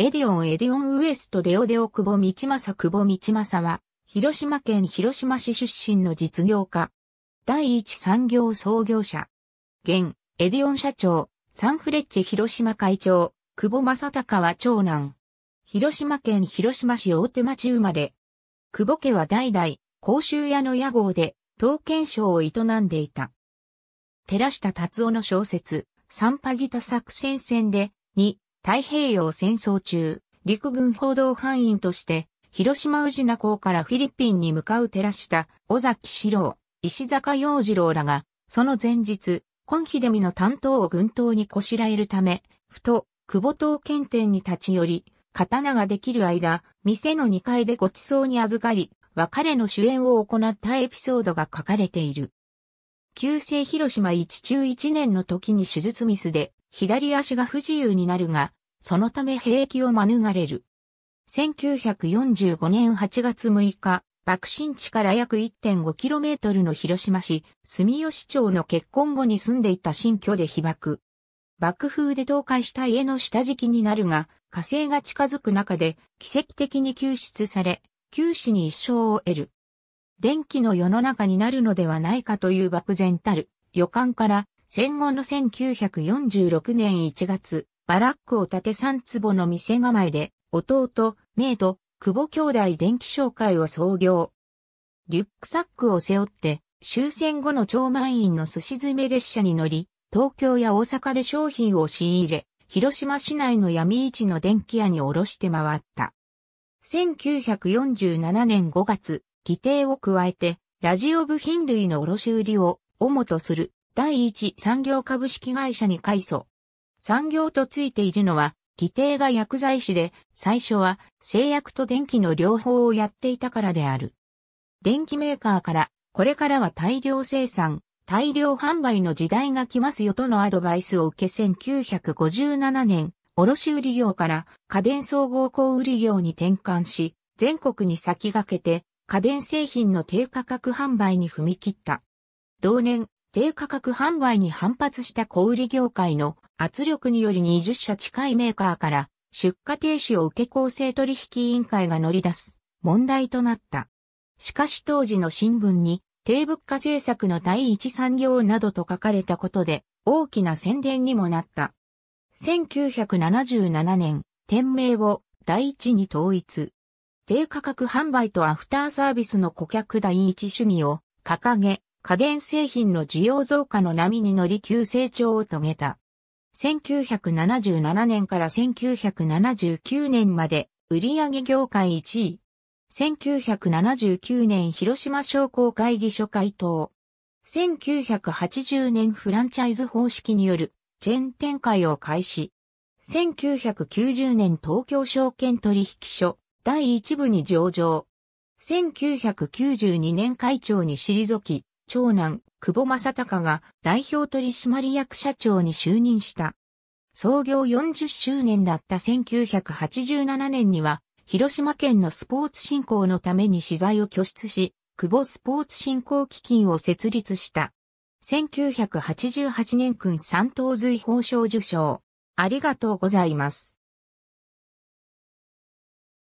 エディオンエディオンウエストデオデオ久保道正久保道正は、広島県広島市出身の実業家。第一産業創業者。現、エディオン社長、サンフレッチェ広島会長、久保正隆は長男。広島県広島市大手町生まれ。久保家は代々、公衆屋の屋号で、刀剣賞を営んでいた。寺下達夫の小説、サンパギタ作戦戦で、に、太平洋戦争中、陸軍報道班員として、広島宇品港からフィリピンに向かう照らした尾崎史郎、石坂洋次郎らが、その前日、今秀美の担当を軍刀にこしらえるため、ふと、久保島県店に立ち寄り、刀ができる間、店の2階でご馳走に預かり、別れの主演を行ったエピソードが書かれている。旧制広島一中一年の時に手術ミスで、左足が不自由になるが、そのため兵役を免れる。1945年8月6日、爆心地から約 1.5km の広島市、住吉町の結婚後に住んでいた新居で被爆。爆風で倒壊した家の下敷きになるが、火星が近づく中で奇跡的に救出され、九死に一生を得る。電気の世の中になるのではないかという漠然たる予感から、戦後の1946年1月、バラックを建て三坪の店構えで、弟、メイド、久保兄弟電気商会を創業。リュックサックを背負って、終戦後の超満員の寿司詰め列車に乗り、東京や大阪で商品を仕入れ、広島市内の闇市の電気屋にろして回った。1947年5月、規定を加えて、ラジオ部品類の卸売りを主とする第一産業株式会社に改装。産業とついているのは、規定が薬剤師で、最初は製薬と電気の両方をやっていたからである。電気メーカーから、これからは大量生産、大量販売の時代が来ますよとのアドバイスを受け1957年、卸売業から家電総合小売業に転換し、全国に先駆けて家電製品の低価格販売に踏み切った。同年、低価格販売に反発した小売業界の圧力により20社近いメーカーから出荷停止を受け公正取引委員会が乗り出す問題となった。しかし当時の新聞に低物価政策の第一産業などと書かれたことで大きな宣伝にもなった。1977年、店名を第一に統一。低価格販売とアフターサービスの顧客第一主義を掲げ、家電製品の需要増加の波に乗り急成長を遂げた。1977年から1979年まで売上業界1位。1979年広島商工会議所会頭。1980年フランチャイズ方式によるチェーン展開を開始。1990年東京証券取引所第1部に上場。1992年会長に退き、長男、久保正隆が代表取締役社長に就任した。創業40周年だった1987年には、広島県のスポーツ振興のために資材を拠出し、久保スポーツ振興基金を設立した。1988年君三等随報賞受賞。ありがとうございます。